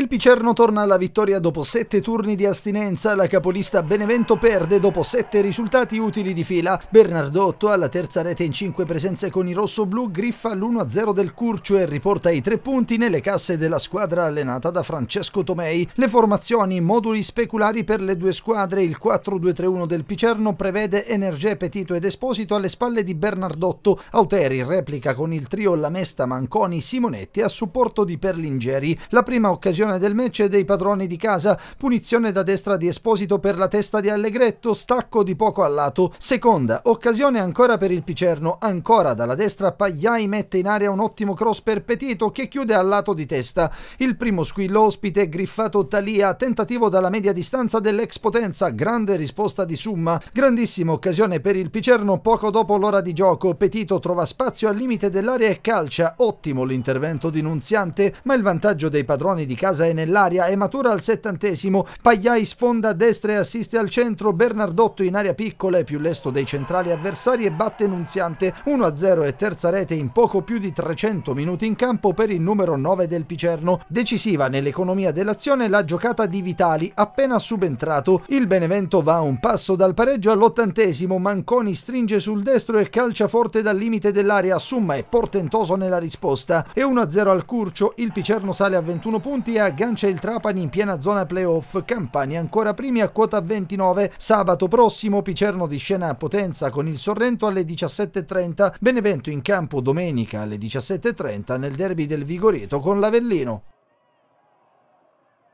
Il Picerno torna alla vittoria dopo sette turni di astinenza, la capolista Benevento perde dopo sette risultati utili di fila. Bernardotto alla terza rete in cinque presenze con i rossoblù griffa l'1-0 del Curcio e riporta i tre punti nelle casse della squadra allenata da Francesco Tomei. Le formazioni moduli speculari per le due squadre, il 4-2-3-1 del Picerno prevede Energè, Petito ed Esposito alle spalle di Bernardotto. Auteri replica con il trio Lamesta, Manconi, Simonetti a supporto di Perlingeri. La prima occasione occasione del match dei padroni di casa, punizione da destra di Esposito per la testa di Allegretto, stacco di poco al lato, seconda occasione ancora per il Picerno, ancora dalla destra Pagliai mette in aria un ottimo cross per Petito che chiude al lato di testa, il primo squillo ospite griffato Talia, tentativo dalla media distanza dell'ex potenza, grande risposta di Summa, grandissima occasione per il Picerno poco dopo l'ora di gioco, Petito trova spazio al limite dell'area e calcia, ottimo l'intervento di Nunziante, ma il vantaggio dei padroni di casa Casa è nell'aria è matura al settantesimo, Pagliai sfonda a destra e assiste al centro, Bernardotto in area piccola è più lesto dei centrali avversari e batte Nunziante 1-0 e terza rete in poco più di 300 minuti in campo per il numero 9 del Picerno. Decisiva nell'economia dell'azione la giocata di Vitali, appena subentrato. Il Benevento va un passo dal pareggio all'ottantesimo, Manconi stringe sul destro e calcia forte dal limite dell'area, Summa è portentoso nella risposta. E 1-0 al Curcio, il Picerno sale a 21 punti e a aggancia il Trapani in piena zona playoff, Campania ancora primi a quota 29, sabato prossimo Picerno di scena a Potenza con il Sorrento alle 17.30, Benevento in campo domenica alle 17.30 nel derby del Vigoreto con l'Avellino.